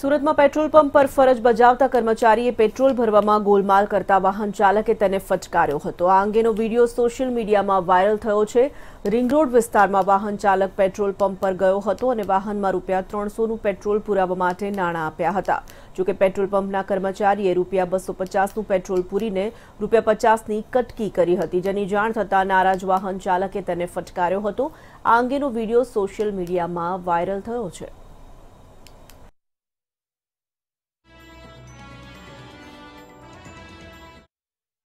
સુરતમાં petrol pump પર ફરજ બજાવતા કર્મચારીએ પેટ્રોલ ભરવામાં ગોલમાલ કરતા વાહન ચાલકે તેને ફટકાર્યો હતો આ અંગેનો વિડિયો સોશિયલ મીડિયામાં વાયરલ થયો છે રિંગ રોડ વિસ્તારમાં વાહન ચાલક પેટ્રોલ પંપ પર ગયો હતો અને વાહનમાં રૂપિયા 300 નું પેટ્રોલ પૂરાવા માટે નાણા આપ્યા હતા જો કે પેટ્રોલ પંપના કર્મચારીએ રૂપિયા 250 નું પેટ્રોલ પૂરીને રૂપિયા 50 ની કટકી કરી હતી જેની જાણ થતાં નારાજ વાહન ચાલકે તેને ફટકાર્યો હતો આ અંગેનો વિડિયો સોશિયલ મીડિયામાં વાયરલ થયો છે